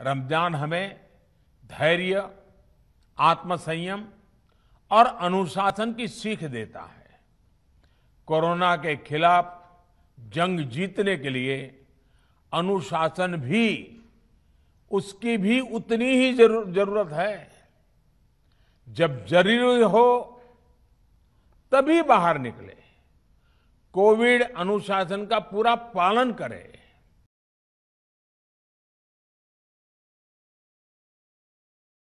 रमजान हमें धैर्य आत्मसंयम और अनुशासन की सीख देता है कोरोना के खिलाफ जंग जीतने के लिए अनुशासन भी उसकी भी उतनी ही जरूरत है जब जरूरी हो तभी बाहर निकले कोविड अनुशासन का पूरा पालन करें